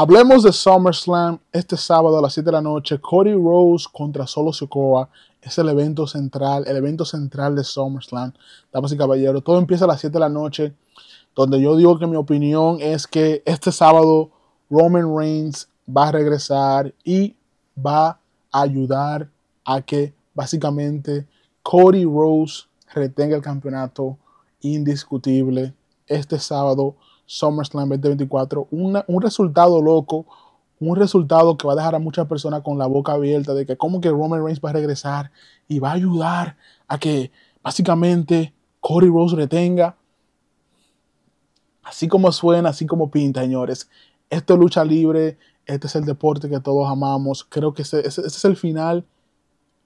Hablemos de SummerSlam este sábado a las 7 de la noche. Cody Rose contra Solo Sokoa es el evento central, el evento central de SummerSlam. Damas y caballero. todo empieza a las 7 de la noche, donde yo digo que mi opinión es que este sábado Roman Reigns va a regresar y va a ayudar a que básicamente Cody Rose retenga el campeonato indiscutible este sábado SummerSlam 2024. un resultado loco, un resultado que va a dejar a muchas personas con la boca abierta de que como que Roman Reigns va a regresar y va a ayudar a que básicamente Cody Rose retenga. Así como suena, así como pinta, señores. Esto es lucha libre, este es el deporte que todos amamos. Creo que ese es el final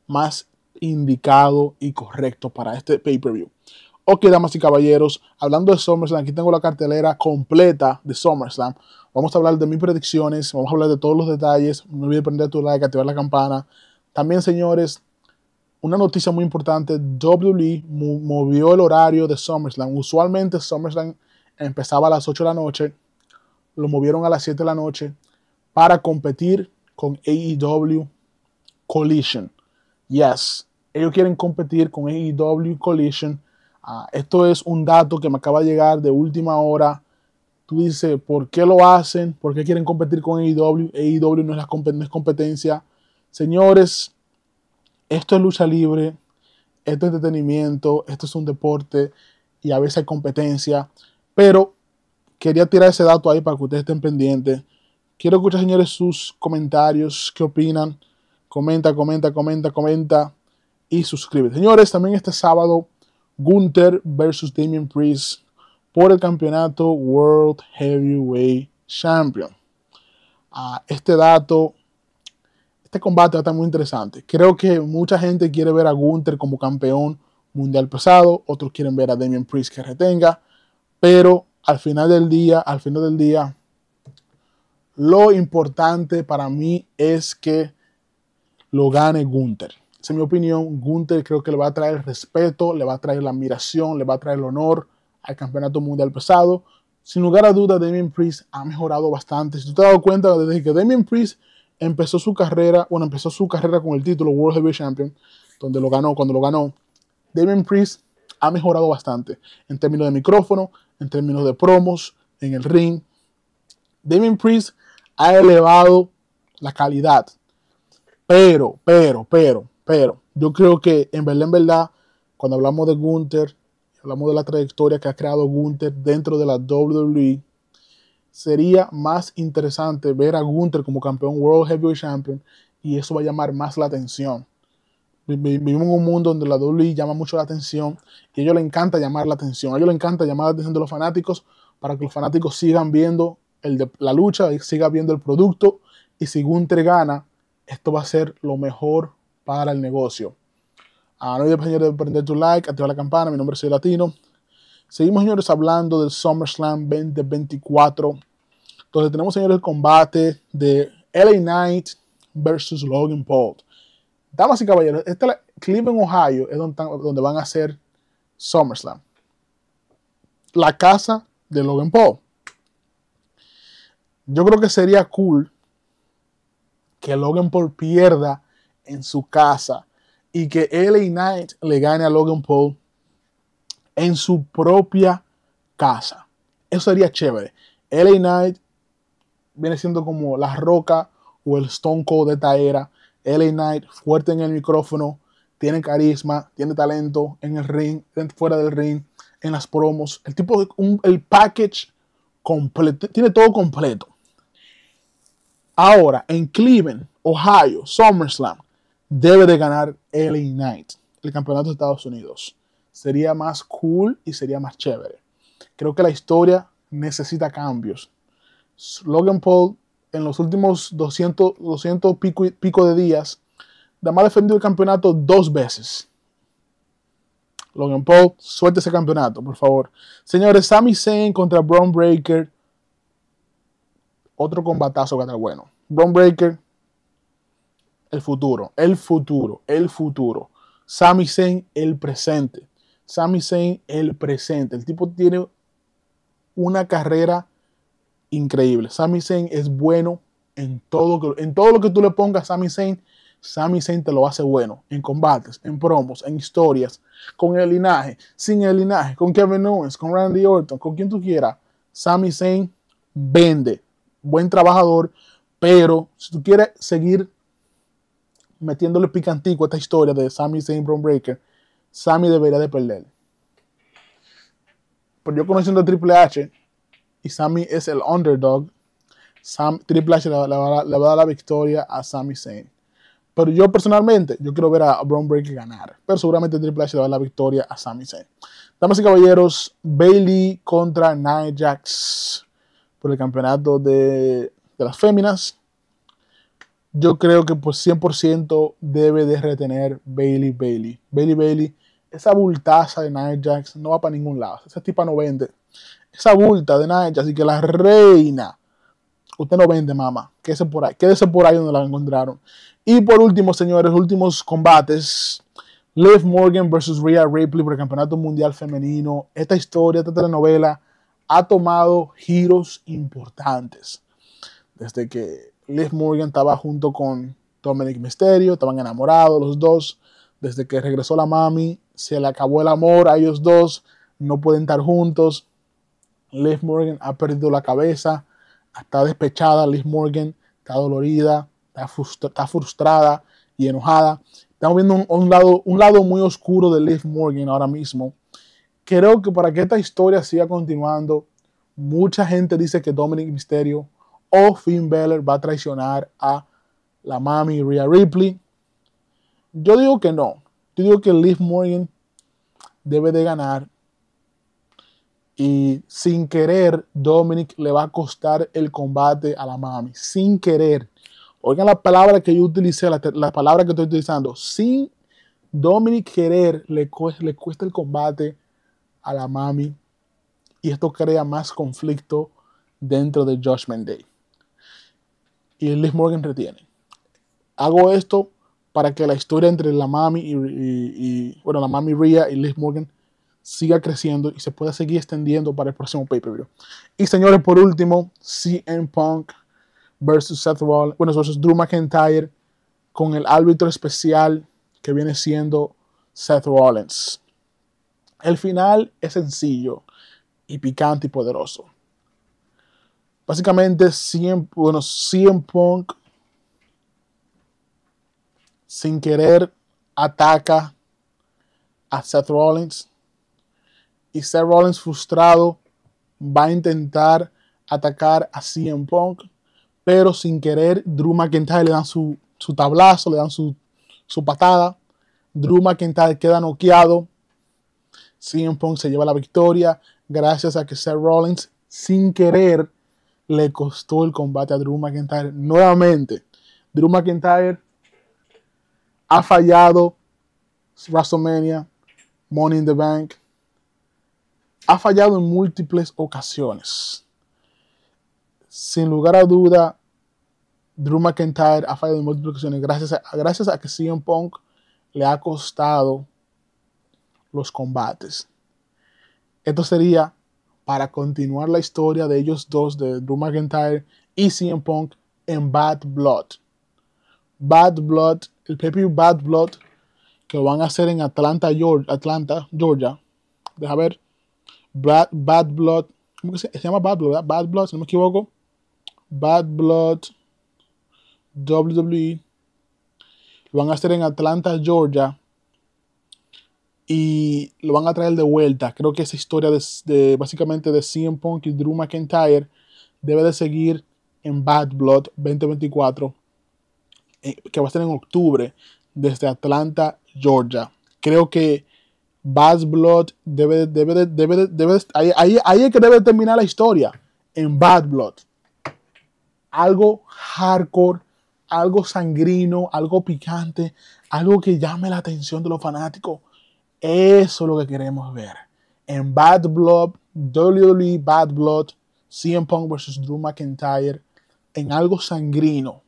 más indicado y correcto para este pay-per-view. Ok, damas y caballeros, hablando de SummerSlam, aquí tengo la cartelera completa de SummerSlam. Vamos a hablar de mis predicciones, vamos a hablar de todos los detalles. No olvides prender tu like, activar la campana. También, señores, una noticia muy importante, WWE movió el horario de SummerSlam. Usualmente SummerSlam empezaba a las 8 de la noche, lo movieron a las 7 de la noche para competir con AEW Collision. Yes, ellos quieren competir con AEW Collision Ah, esto es un dato que me acaba de llegar de última hora. Tú dices, ¿por qué lo hacen? ¿Por qué quieren competir con AEW? AEW no es, la, no es competencia. Señores, esto es lucha libre, esto es entretenimiento, esto es un deporte y a veces hay competencia. Pero quería tirar ese dato ahí para que ustedes estén pendientes. Quiero escuchar, señores, sus comentarios, qué opinan. Comenta, comenta, comenta, comenta y suscríbete. Señores, también este sábado Gunther versus Damien Priest por el campeonato World Heavyweight Champion. Ah, este dato, este combate está muy interesante. Creo que mucha gente quiere ver a Gunther como campeón mundial pesado, otros quieren ver a Damien Priest que retenga, pero al final del día, al final del día, lo importante para mí es que lo gane Gunther en mi opinión, Gunther creo que le va a traer respeto, le va a traer la admiración, le va a traer el honor al Campeonato Mundial Pesado. Sin lugar a dudas, Damien Priest ha mejorado bastante. Si tú te has dado cuenta, desde que Damien Priest empezó su carrera, bueno, empezó su carrera con el título World Heavy Champion, donde lo ganó, cuando lo ganó, Damien Priest ha mejorado bastante en términos de micrófono, en términos de promos, en el ring. Damien Priest ha elevado la calidad. Pero, pero, pero, pero yo creo que en verdad, en verdad, cuando hablamos de Gunther, hablamos de la trayectoria que ha creado Gunther dentro de la WWE, sería más interesante ver a Gunther como campeón World Heavyweight Champion y eso va a llamar más la atención. Vivimos en un mundo donde la WWE llama mucho la atención y a ellos les encanta llamar la atención. A ellos les encanta llamar la atención de los fanáticos para que los fanáticos sigan viendo la lucha y sigan viendo el producto. Y si Gunther gana, esto va a ser lo mejor para el negocio. Ah, no olvides, señores, de prender tu like, activar la campana. Mi nombre es Soy Latino. Seguimos, señores, hablando del SummerSlam 2024. Entonces, tenemos, señores, el combate de LA Knight versus Logan Paul. Damas y caballeros, este Cleveland, Ohio, es donde, donde van a ser SummerSlam. La casa de Logan Paul. Yo creo que sería cool que Logan Paul pierda en su casa y que LA Knight le gane a Logan Paul en su propia casa. Eso sería chévere. LA Knight viene siendo como la roca o el Stone de esta era. LA Knight, fuerte en el micrófono, tiene carisma, tiene talento en el ring, fuera del ring, en las promos. El tipo, el package completo, tiene todo completo. Ahora, en Cleveland, Ohio, SummerSlam, debe de ganar LA Knight, el campeonato de Estados Unidos. Sería más cool y sería más chévere. Creo que la historia necesita cambios. Logan Paul en los últimos 200, 200 pico, de días, nada más defendido el campeonato dos veces. Logan Paul, suelte ese campeonato, por favor. Señores, Sammy Zayn contra Braun Breaker. Otro combatazo que está bueno. Braun Breaker el futuro, el futuro, el futuro. Sami Zayn, el presente. Sami Zayn, el presente. El tipo tiene una carrera increíble. Sami Zayn es bueno en todo, en todo lo que tú le pongas Sami Zayn. Sami Zayn te lo hace bueno en combates, en promos, en historias, con el linaje, sin el linaje, con Kevin Owens, con Randy Orton, con quien tú quieras. Sami Zayn vende, buen trabajador, pero si tú quieres seguir metiéndole picantico a esta historia de Sammy Zayn Brown Breaker, Sammy debería de perder. Pero yo conociendo a Triple H y Sammy es el underdog, Triple H le, va, a dar la victoria a Sammy Zayn. Pero yo personalmente, yo quiero ver a Brown Breaker ganar. Pero seguramente Triple H le va a dar la victoria a Sami Zayn. Damas y caballeros, Bailey contra Nia Jax por el campeonato de, de las féminas yo creo que pues 100% debe de retener Bailey Bailey. Bailey Bailey, esa bultaza de Nia Jax no va para ningún lado. Esa tipa no vende. Esa bulta de Nia Jax y que la reina. Usted no vende, mamá. Quédese por ahí. Quédese por ahí donde la encontraron. Y por último, señores, últimos combates. Liv Morgan versus Rhea Ripley por el Campeonato Mundial Femenino. Esta historia, esta telenovela ha tomado giros importantes. Desde que Liv Morgan estaba junto con Dominic Mysterio, estaban enamorados los dos. Desde que regresó la mami, se le acabó el amor a ellos dos, no pueden estar juntos. Liv Morgan ha perdido la cabeza, está despechada. Liv Morgan está dolorida, está, frustrada y enojada. Estamos viendo un, lado, un lado muy oscuro de Liv Morgan ahora mismo. Creo que para que esta historia siga continuando, mucha gente dice que Dominic Mysterio o Finn Balor va a traicionar a la mami Rhea Ripley. Yo digo que no. Yo digo que Liv Morgan debe de ganar. Y sin querer, Dominic le va a costar el combate a la mami. Sin querer. Oigan la palabra que yo utilicé, la, palabra que estoy utilizando. Sin Dominic querer, le, le cuesta el combate a la mami. Y esto crea más conflicto dentro de Judgment Day y Liz Morgan retiene. Hago esto para que la historia entre la mami y, y, bueno, la mami Rhea y Liz Morgan siga creciendo y se pueda seguir extendiendo para el próximo pay-per-view. Y señores, por último, CM Punk versus Seth Rollins, bueno, versus Drew McIntyre con el árbitro especial que viene siendo Seth Rollins. El final es sencillo y picante y poderoso. Básicamente, CM, bueno, Punk sin querer ataca a Seth Rollins. Y Seth Rollins frustrado va a intentar atacar a CM Punk. Pero sin querer, Drew McIntyre le dan su, tablazo, le dan su, su patada. Drew McIntyre queda noqueado. CM Punk se lleva la victoria gracias a que Seth Rollins sin querer le costó el combate a Drew McIntyre nuevamente. Drew McIntyre ha fallado WrestleMania, Money in the Bank. Ha fallado en múltiples ocasiones. Sin lugar a duda, Drew McIntyre ha fallado en múltiples ocasiones gracias a, gracias a que CM Punk le ha costado los combates. Esto sería para continuar la historia de ellos dos, de Drew McIntyre y CM Punk, en Bad Blood. Bad Blood, el pepe Bad Blood, que lo van a hacer en Atlanta, Georgia. Atlanta, Georgia. Deja ver. Bad, Blood. ¿Cómo que se, llama Bad Blood? Bad Blood, si no me equivoco. Bad Blood WWE. Lo van a hacer en Atlanta, Georgia y lo van a traer de vuelta. Creo que esa historia de, básicamente de CM Punk y Drew McIntyre debe de seguir en Bad Blood 2024, eh, que va a ser en octubre desde Atlanta, Georgia. Creo que Bad Blood debe, debe, debe, ahí, ahí, ahí, es que debe terminar la historia, en Bad Blood. Algo hardcore, algo sangrino, algo picante, algo que llame la atención de los fanáticos eso es lo que queremos ver. En Bad Blood, WWE Bad Blood, CM Punk vs. Drew McIntyre, en algo sangrino.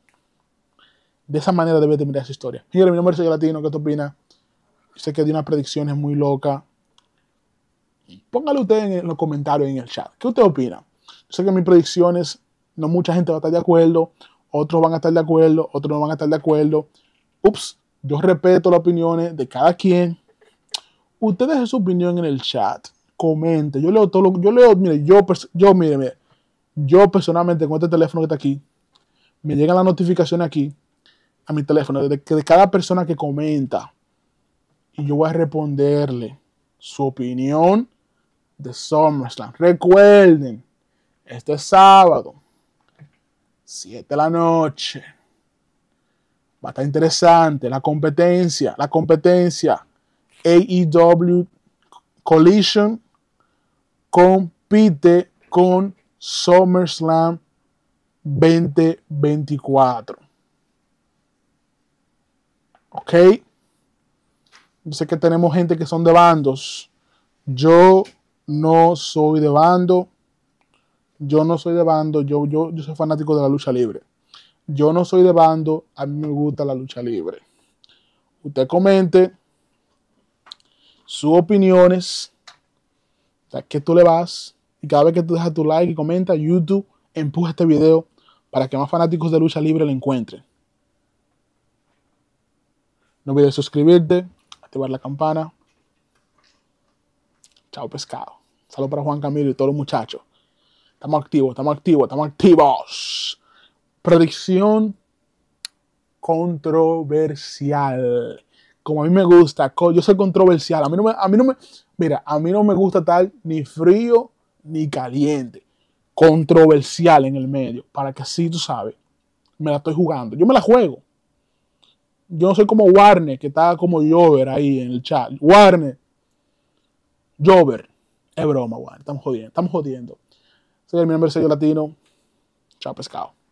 De esa manera debe terminar esa historia. Miguel, mi nombre es Latino, ¿qué te opina? Sé que di unas predicciones muy locas. Póngale usted en los comentarios en el chat. ¿Qué usted opina? sé que mis predicciones, no mucha gente va a estar de acuerdo, otros van a estar de acuerdo, otros no van a estar de acuerdo. Ups, yo respeto las opiniones de cada quien. Ustedes deje su opinión en el chat. Comenten. Yo leo todo lo Yo leo, mire, yo, yo, mire, yo personalmente con este teléfono que está aquí, me llegan las notificaciones aquí, a mi teléfono, de, de cada persona que comenta. Y yo voy a responderle su opinión de SummerSlam. Recuerden, este sábado, 7 de la noche. Va a estar interesante la competencia, la competencia. AEW Collision compite con SummerSlam 2024. ¿Ok? sé que tenemos gente que son de bandos. Yo no soy de bando. Yo no soy de bando. Yo, yo, yo soy fanático de la lucha libre. Yo no soy de bando. A mí me gusta la lucha libre. Usted comente sus opiniones, a tú le vas. Y cada vez que tú dejas tu like y comenta, YouTube empuja este video para que más fanáticos de lucha libre lo encuentren. No olvides suscribirte, activar la campana. Chao pescado. Saludos para Juan Camilo y todos los muchachos. Estamos activos, estamos activos, estamos activos. Predicción controversial como a mí me gusta. Yo soy controversial. A mí no me, a mí no me, mira, a mí no me gusta estar ni frío ni caliente. Controversial en el medio. Para que así tú sabes. Me la estoy jugando. Yo me la juego. Yo no soy como Warner, que está como Jover ahí en el chat. Warner. Jover. Es broma, Warner. Estamos jodiendo. Estamos jodiendo. Soy el miembro latino. Chao, pescado.